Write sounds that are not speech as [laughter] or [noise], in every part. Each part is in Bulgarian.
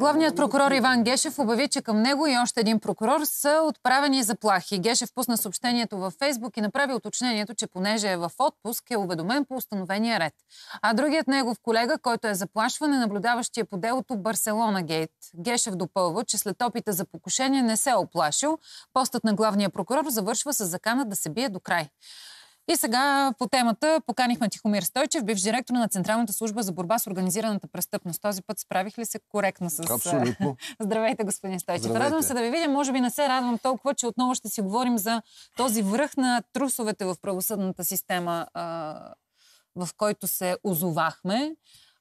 Главният прокурор Иван Гешев обяви, че към него и още един прокурор са отправени заплахи. Гешев пусна съобщението във Фейсбук и направи уточнението, че понеже е в отпуск, е уведомен по установения ред. А другият негов колега, който е заплашване, наблюдаващия по делото Барселона Гейт. Гешев допълва, че след опита за покушение не се е оплашил. Постът на главния прокурор завършва с закана да се бие до край. И сега по темата поканихме Тихомир Стойчев, бивш директор на Централната служба за борба с организираната престъпност. Този път справих ли се коректно с... Абсолютно. [laughs] Здравейте, господин Стойчев. Здравейте. Радвам се да ви видя. Може би не се радвам толкова, че отново ще си говорим за този връх на трусовете в правосъдната система, в който се озовахме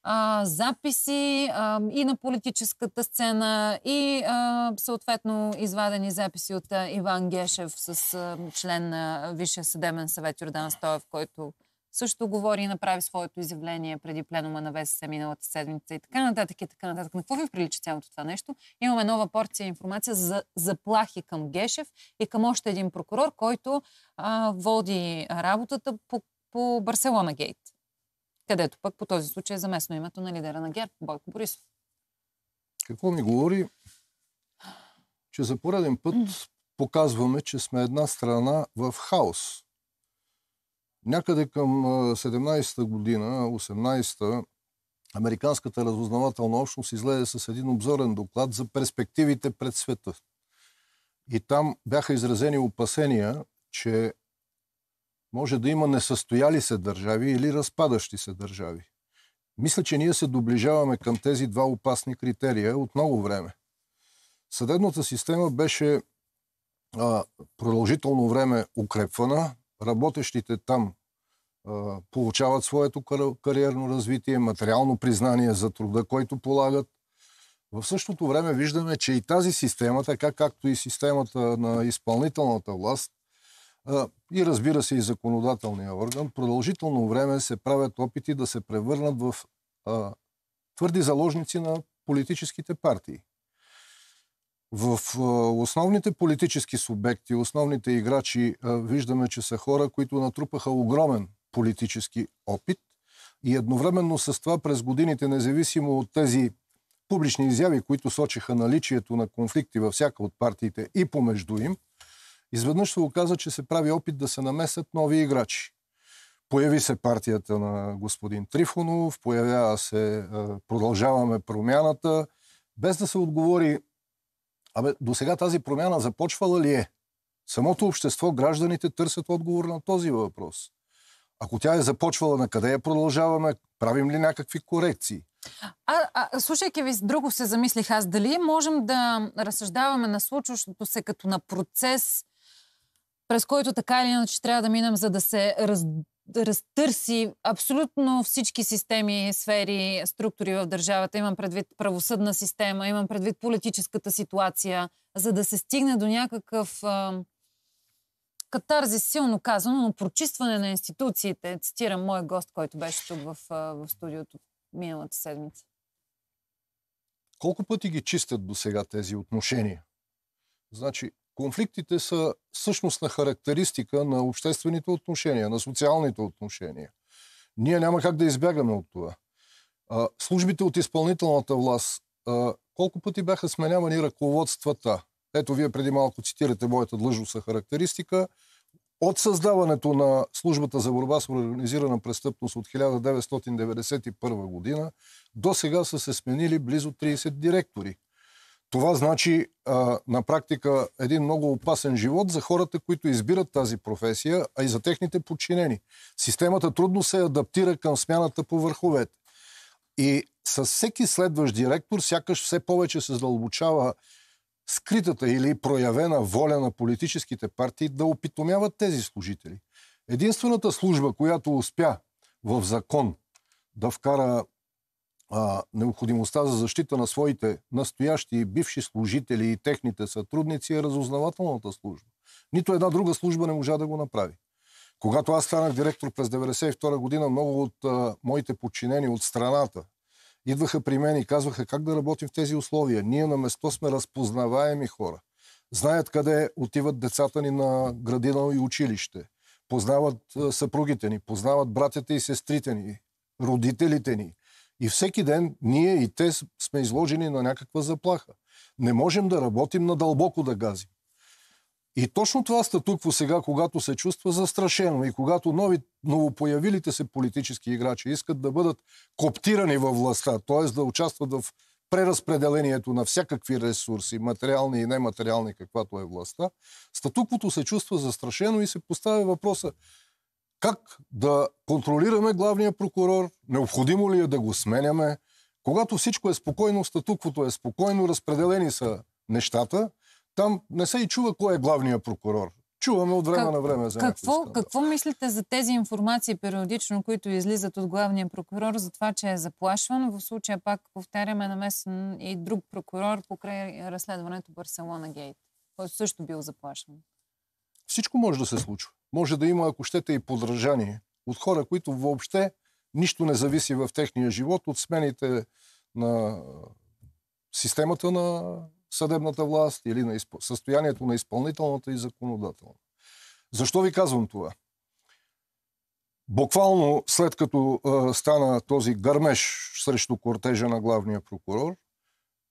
а, записи а, и на политическата сцена, и а, съответно извадени записи от а, Иван Гешев с а, член на Висшия съдебен съвет Йордан Стоев, който също говори и направи своето изявление преди пленума на ВСС миналата седмица и така нататък и така нататък. На какво ви прилича цялото това нещо? Имаме нова порция информация за заплахи към Гешев и към още един прокурор, който а, води работата по, по Барселона Гейт където пък по този случай е заместно името на лидера на ГЕРБ, Бойко Борисов. Какво ми говори, че за пореден път показваме, че сме една страна в хаос. Някъде към 17-та година, 18-та, Американската разузнавателна общност излезе с един обзорен доклад за перспективите пред света. И там бяха изразени опасения, че може да има несъстояли се държави или разпадащи се държави. Мисля, че ние се доближаваме към тези два опасни критерия от много време. Съдебната система беше а, продължително време укрепвана, работещите там а, получават своето кариерно развитие, материално признание за труда, който полагат. В същото време виждаме, че и тази система, така както и системата на изпълнителната власт, и разбира се и законодателния орган, продължително време се правят опити да се превърнат в а, твърди заложници на политическите партии. В а, основните политически субекти, основните играчи, а, виждаме, че са хора, които натрупаха огромен политически опит и едновременно с това през годините, независимо от тези публични изяви, които сочиха наличието на конфликти във всяка от партиите и помежду им, Изведнъж се оказа, че се прави опит да се намесят нови играчи. Появи се партията на господин Трифонов, появява се Продължаваме промяната, без да се отговори Абе, до сега тази промяна започвала ли е? Самото общество, гражданите търсят отговор на този въпрос. Ако тя е започвала, на къде я продължаваме? Правим ли някакви корекции? А, а, слушайки ви, друго се замислих аз. Дали можем да разсъждаваме на случващото се като на процес, през който така или иначе трябва да минем, за да се раз, разтърси абсолютно всички системи, сфери, структури в държавата. Имам предвид правосъдна система, имам предвид политическата ситуация, за да се стигне до някакъв катарзис, силно казано, но прочистване на институциите. Цитирам мой гост, който беше тук в, в студиото миналата седмица. Колко пъти ги чистят до сега тези отношения? Значи, Конфликтите са същностна характеристика на обществените отношения, на социалните отношения. Ние няма как да избягаме от това. А, службите от изпълнителната власт, а, колко пъти бяха сменявани ръководствата? Ето, вие преди малко цитирате моята длъжностна характеристика. От създаването на службата за борба с организирана престъпност от 1991 година до сега са се сменили близо 30 директори. Това значи а, на практика един много опасен живот за хората, които избират тази професия, а и за техните подчинени. Системата трудно се адаптира към смяната по върховете. И с всеки следващ директор, сякаш все повече се задълбочава скритата или проявена воля на политическите партии да опитомяват тези служители. Единствената служба, която успя в закон да вкара а, необходимостта за защита на своите настоящи и бивши служители и техните сътрудници е разузнавателната служба. Нито една друга служба не можа да го направи. Когато аз станах директор през 1992 година, много от а, моите подчинени от страната идваха при мен и казваха как да работим в тези условия. Ние на место сме разпознаваеми хора. Знаят къде отиват децата ни на градина и училище. Познават съпругите ни, познават братята и сестрите ни, родителите ни и всеки ден ние и те сме изложени на някаква заплаха. Не можем да работим дълбоко да газим. И точно това статукво сега, когато се чувства застрашено и когато нови, новопоявилите се политически играчи искат да бъдат коптирани във властта, т.е. да участват в преразпределението на всякакви ресурси, материални и нематериални, каквато е властта, статуквото се чувства застрашено и се поставя въпроса как да контролираме главния прокурор? Необходимо ли е да го сменяме? Когато всичко е спокойно, статуквото е спокойно, разпределени са нещата, там не се и чува кой е главния прокурор. Чуваме от време как, на време за какво, какво мислите за тези информации периодично, които излизат от главния прокурор за това, че е заплашван? В случая пак повтаряме намесен и друг прокурор покрай разследването Барселона Гейт, който също бил заплашван. Всичко може да се случва може да има, ако щете, и подражание от хора, които въобще нищо не зависи в техния живот от смените на системата на съдебната власт или на изп... състоянието на изпълнителната и законодателна. Защо ви казвам това? Буквално след като а, стана този гърмеж срещу кортежа на главния прокурор,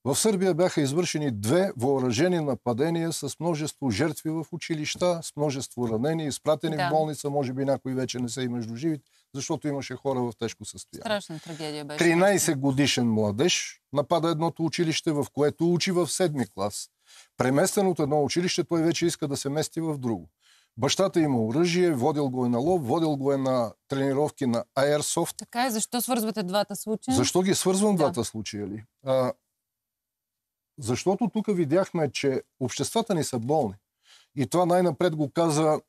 в Сърбия бяха извършени две въоръжени нападения с множество жертви в училища, с множество ранени, изпратени да. в болница, може би някои вече не са и между живите, защото имаше хора в тежко състояние. Страшна трагедия беше. 13 годишен младеж напада едното училище, в което учи в седми клас. Преместен от едно училище, той вече иска да се мести в друго. Бащата има оръжие, водил го е на лов, водил го е на тренировки на Airsoft. Така е, защо свързвате двата случая? Защо ги свързвам да. двата случая ли? А, защото тук видяхме, че обществата ни са болни. И това най-напред го каза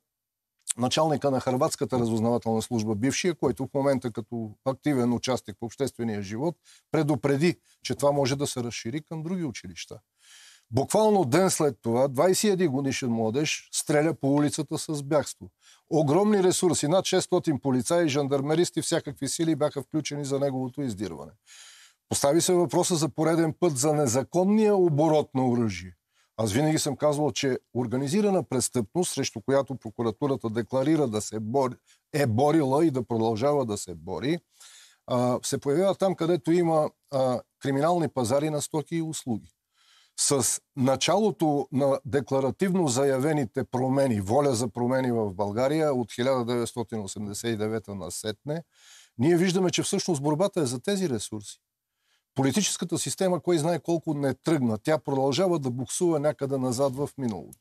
началника на Харватската разузнавателна служба, бившия, който в момента като активен участник в обществения живот предупреди, че това може да се разшири към други училища. Буквално ден след това, 21 годишен младеж стреля по улицата с бягство. Огромни ресурси, над 600 полицаи, жандармеристи, всякакви сили бяха включени за неговото издирване. Постави се въпроса за пореден път за незаконния оборот на оръжие. Аз винаги съм казвал, че организирана престъпност, срещу която прокуратурата декларира да се бори, е борила и да продължава да се бори, се появява там, където има криминални пазари на стоки и услуги. С началото на декларативно заявените промени, воля за промени в България от 1989 на Сетне, ние виждаме, че всъщност борбата е за тези ресурси. Политическата система, кой знае колко не е тръгна. Тя продължава да буксува някъде назад в миналото.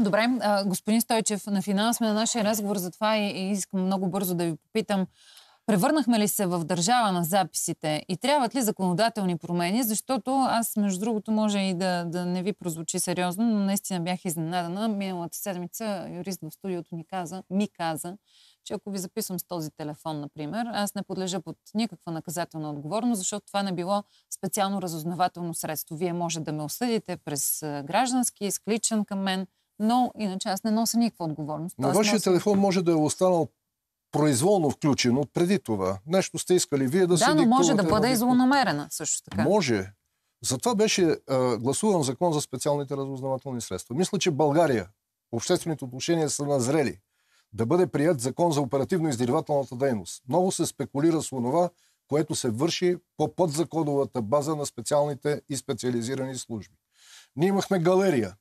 Добре, господин Стойчев, на финал сме на нашия разговор, затова и искам много бързо да ви попитам. Превърнахме ли се в държава на записите и трябват ли законодателни промени? Защото аз, между другото, може и да, да не ви прозвучи сериозно, но наистина бях изненадана. Миналата седмица юрист в студиото ни каза, ми каза, че ако ви записвам с този телефон, например, аз не подлежа под никаква наказателна отговорност, защото това не било специално разузнавателно средство. Вие може да ме осъдите през граждански, изкличен към мен, но иначе аз не нося никаква отговорност. Но вашия телефон може да е останал произволно включен от преди това. Нещо сте искали вие да се Да, но може да бъде и злонамерена също така. Може. Затова беше а, гласуван закон за специалните разузнавателни средства. Мисля, че България обществените отношения са назрели да бъде прият закон за оперативно-издирвателната дейност. Много се спекулира с онова, което се върши по подзаконовата база на специалните и специализирани служби. Ние имахме галерия.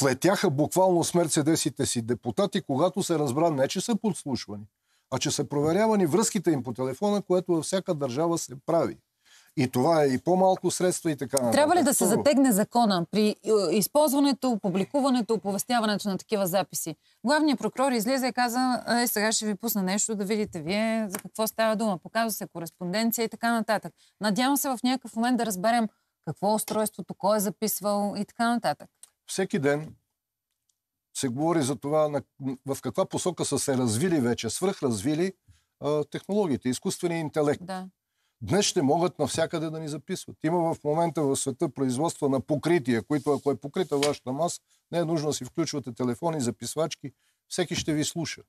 Влетяха буквално с мерцедесите си депутати, когато се разбра не, че са подслушвани, а че са проверявани връзките им по телефона, което във всяка държава се прави. И това е и по-малко средства и така нататък. Трябва ли да се затегне закона при е, използването, публикуването, оповестяването на такива записи? Главният прокурор излезе и каза, е, сега ще ви пусна нещо да видите вие за какво става дума. Показва се кореспонденция и така нататък. Надявам се в някакъв момент да разберем какво е устройството, кой е записвал и така нататък. Всеки ден се говори за това в каква посока са се развили вече, свръхразвили технологиите, изкуственият интелект. Да днес ще могат навсякъде да ни записват. Има в момента в света производства на покрития, които ако е покрита вашата маса, не е нужно да си включвате телефони, записвачки, всеки ще ви слуша.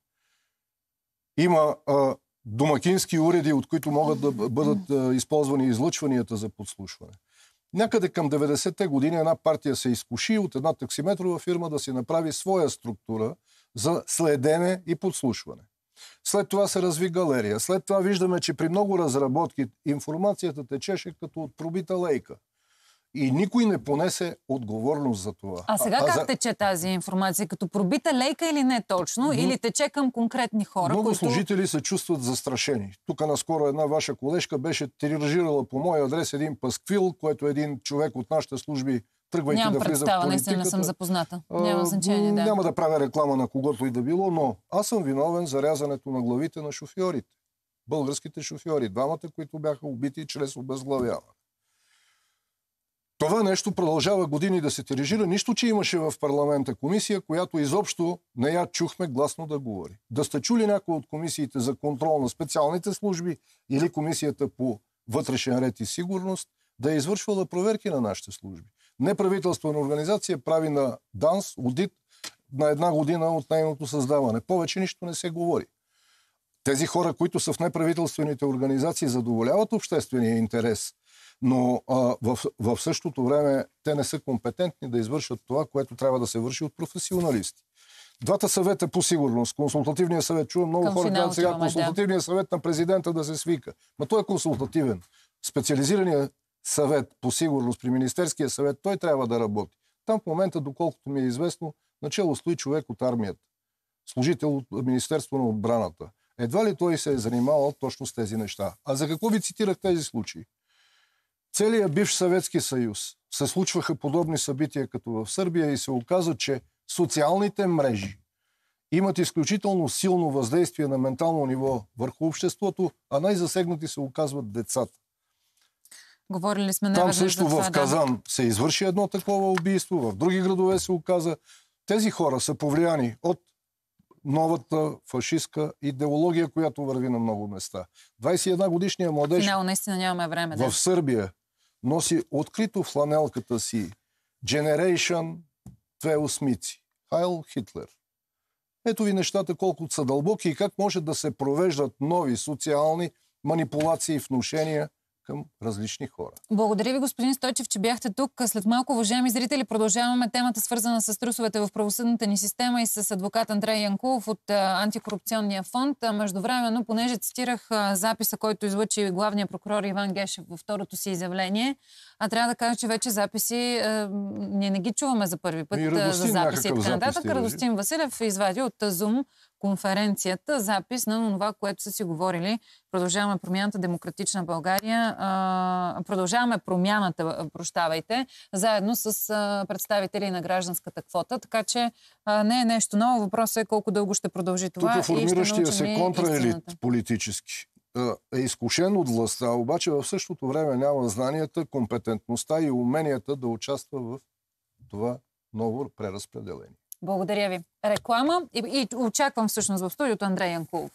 Има а, домакински уреди, от които могат да бъдат а, използвани излъчванията за подслушване. Някъде към 90-те години една партия се изкуши от една таксиметрова фирма да си направи своя структура за следене и подслушване. След това се разви галерия. След това виждаме, че при много разработки информацията течеше като от пробита лейка. И никой не понесе отговорност за това. А сега а, как за... тече тази информация? Като пробита лейка или не точно? Но... Или тече към конкретни хора? Много които... служители се чувстват застрашени. Тук наскоро една ваша колежка беше тиражирала по мой адрес един пасквил, което е един човек от нашите служби тръгвайки Нямам да влиза в политиката. наистина съм запозната. Няма значение, да. Няма да правя реклама на когото и да било, но аз съм виновен за рязането на главите на шофьорите. Българските шофьори, двамата, които бяха убити чрез обезглавяване. Това нещо продължава години да се тиражира, нищо, че имаше в парламента комисия, която изобщо не я чухме гласно да говори. Да сте чули някои от комисиите за контрол на специалните служби или комисията по вътрешен ред и сигурност да е извършвала проверки на нашите служби неправителствена организация прави на ДАНС аудит на една година от нейното създаване. Повече нищо не се говори. Тези хора, които са в неправителствените организации, задоволяват обществения интерес, но а, в, в същото време те не са компетентни да извършат това, което трябва да се върши от професионалисти. Двата съвета по сигурност. консултативният съвет. Чувам много Към хора казват сега консултативният да. съвет на президента да се свика. Ма той е консултативен. Специализираният съвет по сигурност при Министерския съвет, той трябва да работи. Там в момента, доколкото ми е известно, начало стои човек от армията, служител от Министерство на отбраната. Едва ли той се е занимавал точно с тези неща. А за какво ви цитирах тези случаи? Целият бивш Съветски съюз се случваха подобни събития като в Сърбия и се оказа, че социалните мрежи имат изключително силно въздействие на ментално ниво върху обществото, а най-засегнати се оказват децата. Говорили сме Там също това, в Казан да. се извърши едно такова убийство, в други градове се оказа. Тези хора са повлияни от новата фашистска идеология, която върви на много места. 21 годишния младеж Финал, наистина нямаме време, да. в Сърбия носи открито фланелката си Generation две осмици. Хайл Хитлер. Ето ви нещата колко са дълбоки и как може да се провеждат нови социални манипулации и внушения – към различни хора. Благодаря ви, господин Стойчев, че бяхте тук. След малко, уважаеми зрители, продължаваме темата, свързана с трусовете в правосъдната ни система и с адвокат Андрей Янкулов от Антикорупционния фонд. Междувременно, понеже цитирах записа, който излъчи главния прокурор Иван Гешев във второто си изявление, а трябва да кажа, че вече записи е, ние не ги чуваме за първи път за записи и така нататък. Радостин Василев извади от Zoom конференцията, запис на това, което са си говорили. Продължаваме промяната Демократична България. Продължаваме промяната, прощавайте, заедно с представители на гражданската квота. Така че не е нещо ново. Въпросът е колко дълго ще продължи това. Тук формиращия се контраелит политически е изкушен от властта, обаче в същото време няма знанията, компетентността и уменията да участва в това ново преразпределение. Благодаря ви. Реклама и, и очаквам всъщност в студиото Андрей Янкулов.